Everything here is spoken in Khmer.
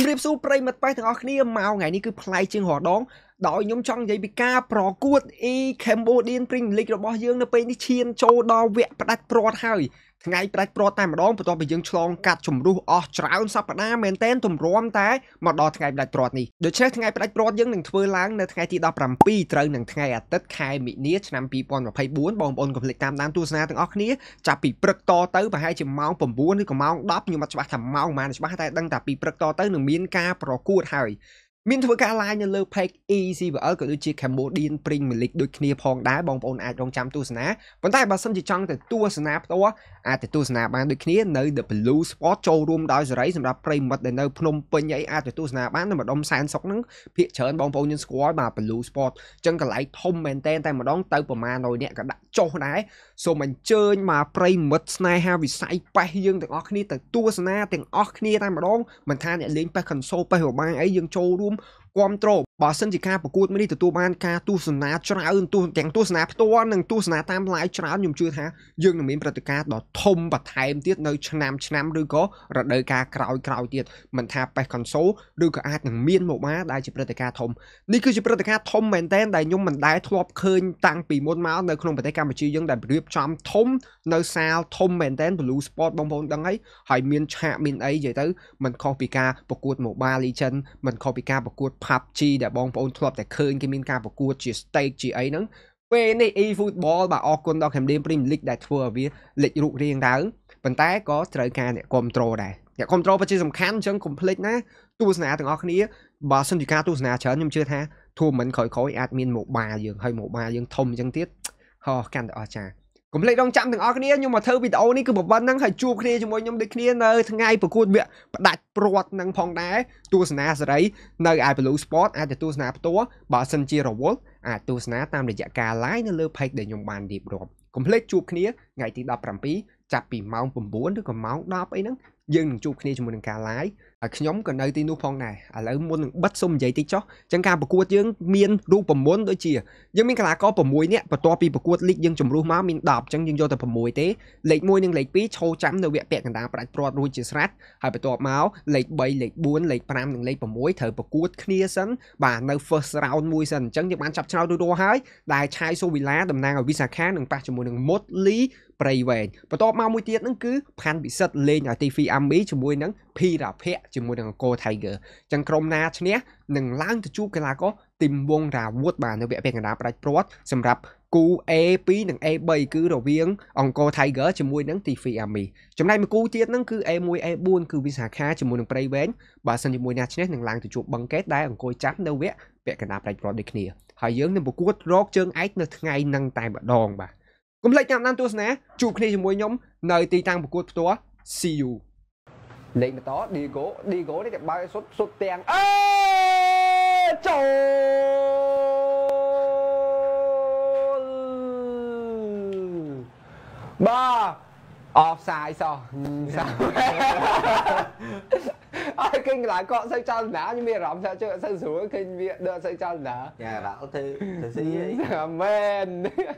ជំរាបសួរប្រិមិត្តប៉េះទាំងអស់គ្នាមកថ្ងៃនេះគឺផ្លែជាងរដងដោយខ្ញុំចង់និយាយពីការប្រកួត E Cambodian Premier League របស់យើងនៅពេលនេះឈានចូលដល់វគ្គផ្ដាច់ព្រាត់ហើយថ្ងៃប្រាច់ព្រាត់តែម្ដងបន្ទាប់ពីយើងឆ្លងកាត់ជំរុះអស់ច្រើនសប្ដាហ៍មែនតែនទម្រាំតែមកដល់ថ្ងៃប្រាច់ព្រាត់នេះដូច្នេះថ្ងៃប្រាច់ព្រាត់យើងនឹងធ្វើឡើងនៅថ្ងៃទី17ត្រូវនឹងថ្ងៃអាទិត្យខែមិនិលឆ្នាំ2024បងប្អូនកុំភ្លេចតាមដានទស្សនាទាំងអស់គ្នាចាប់ពីព្រឹកតទៅប្រហែលជាម៉ោង9ឬក៏ម៉ោង10ខ្ញុំអត់ច្បាស់ថាម៉ោងប៉ុន្មានច្បាស់តែដឹងថាពីព្រឹកតទៅនឹងមាន ការប្រកួតហើយមានធ្វើការ live នៅលើ page ECBL ក៏ដូចជា Cambodian Premier League ដូចគ្នាផងដែរបងប្អូនអាចរងចាំទស្សនាប៉ុន្តែបើសិនជាចង់ទៅទស្សនាផ្ទាល់អាចទៅទស្សនាបានដូចគ្នានៅ The Blue Spot ចូលរួមដោយសេរីសម្រាប់ប្រិមិត្តដែលនៅភ្នំពេញអីអាចទៅទស្សនាបាននៅម្ដុំសែនសុកហ្នឹងភាកច្រើនបងប្អូនយើងស្គាល់បាទ Blue Spot អញ្ចឹងកន្លែងធំមែនតែនតែម្ដងទៅប្រមាណ100នាក់ក៏ដាក់ចុះដែរសូមអញ្ជើញមកប្រិមិត្តស្នេហាវិស័យប៉េះយើងទាំងអស់គ្នាទៅទស្សនាទាំងអស់គ្នាតែម្ដងមិនថាអ្នកលេងប៉េះ console ប៉េះរបាំងអីយើងចូលរួមความโตรបើសិនជាការប្រកួតមួយនេះទទួលបានការទស្សនាច្រើនទស្សទាំងទស្សនាផ្ទាល់និងទស្សនាតាម live ច្រើនខ្ញុំជឿថាយើងនឹងមានព្រឹត្តិការណ៍ដ៏ធំបន្ថែមទៀតនៅឆ្នាំឆ្នាំឬក៏រដូវកាលក្រោយក្រោយទៀតមិនថាប៉េស console ឬក៏អាចនឹងមាន mobile ដែលជាព្រឹត្តិការណ៍ធំនេះគឺជាព្រឹត្តិការណ៍ធំមែនទែនដែលខ្ញុំមិនដែលធ្លាប់ឃើញតាំងពីមុនមកនៅក្នុងប្រទេសកម្ពុជាយើងដែលរៀបចំធំនៅ សាលធំមែនទែន Blue Sport បងប្អូនដឹងហើយហើយមាន ឆាកមានអីនិយាយទៅមិនខុសពីការប្រកួត Mobile Legend មិនខុសពីការប្រកួត PUBG ដែលដែលបងប្អូនធ្លាប់តែឃើញគេមានការប្រកួតជា stake ជាអីហ្នឹងពេលនេះ eFootball បាទអរគុណដល់ Camden Premier League ដែលធ្វើឲ្យវាលេចរូបរាងឡើងប៉ុន្តែក៏ត្រូវការអ្នកគ្រប់គ្រងដែរអ្នកគ្រប់គ្រងពិតជាសំខាន់អញ្ចឹងកុំភ្លេចណាទស្សនាទាំងអស់គ្នាបើសិនជាការទស្សនាច្រើនខ្ញុំជឿថា tournament ក្រោយៗអាចមាន mobile យើងហើយ mobile យើងធំអញ្ចឹងទៀតហោះកាន់តែអស្ចារ្យកុំភ្លេចរងចាំទាំងអស់គ្នាខ្ញុំមកធ្វើវីដេអូនេះគឺប្រហែលហ្នឹងហើយជួបគ្នាជាមួយខ្ញុំដូចគ្នានៅថ្ងៃប្រកួតវគ្គផ្ដាច់ព្រាត់នឹងផងដែរទស្សនាសេរីនៅ iBlue Sport អាចទៅទស្សនាផ្ទាល់បើសិនជារវល់អាចទស្សនាតាមរយៈការ live នៅលើ page ដែលខ្ញុំបានរៀបរាប់កុំភ្លេចជួបគ្នាថ្ងៃទី17ចាប់ពីម៉ោង9ឬក៏ម៉ោង10អីហ្នឹងយើងនឹងជួបគ្នាជាមួយនឹងការ live ហើយខ្ញុំក៏នៅទីនោះផងដែរឥឡូវមុននឹងបិទសូមនិយាយតិចចុះចឹងការប្រកួតយើងមានរូបមន្តដូចជាយើងមានកីឡាករ6នាក់បន្ទាប់ពីប្រកួតលីកយើងជំរុះមកមាន10ចឹងយើងយកតែ6ទេលេខ1និងលេខ2ឈោចាំនៅវគ្គពាក់កណ្ដាលប្រាច់ព្រាត់រួចជាស្រេចហើយបន្ទាប់មកលេខ3លេខ4លេខ5និងលេខ6ត្រូវប្រកួតគ្នាសិនបាទនៅ first round មួយសិនចឹងយើងបានចាប់ឆ្នោតរួចរាល់ហើយដែលឆាយសូវីឡាតំណាងឲ្យវិសាខានិងប៉ះជាមួយនឹងមុតលីព្រៃវែងបន្ទាប់មកមួយទៀតហ្នឹងគឺផាន់ពិសិដ្ឋលេងឲ្យ TV Army ជាមួយនឹងភីរភៈជាមួយនឹងអង្គរ Tiger អញ្ចឹងក្រុមណាឈ្នះនឹងឡើងទៅជួបកីឡាករទីមវងរាវុធបាទនៅវគ្គពាក់កណ្ដាលផ្ដាច់ព្រាត់សម្រាប់គូ A2 និង A3 គឺរវាង អង្គរ Tiger ជាមួយនឹង TV Army ចំណែកមួយគូទៀតហ្នឹងគឺ A1 A4 គឺវិសាខាជាមួយនឹងព្រៃវែងបើសិនជាមួយណាឈ្នះនឹងឡើងទៅជួបបឹងកេតដែលអង្គរចាប់នៅវគ្គពាក់កណ្ដាលផ្ដាច់ព្រាត់ដូចគ្នាហើយយើងនឹងប្រកួតរកជើងឯកនៅថ្ងៃនឹងតែម្ដងបាទកុំភ្លេចតាមដានទស្សនាជួបគ្នាជាមួយខ្ញុំនៅទីតាំងប្រកួតផ្ទាល់ See you លេងបន្ត Diego Diego នេះតែបើកសុទ្ធសុទ្ធទាំងអេចូលបាទអបសាយសោះអត់គេកន្លែងកក់សូវចលនាខ្ញុំមានអារម្មណ៍ថាជឿសូវស្រួលគេវាដកសូវចលនាយ៉ាបាទអត់ទៅទៅស៊ីអីមែន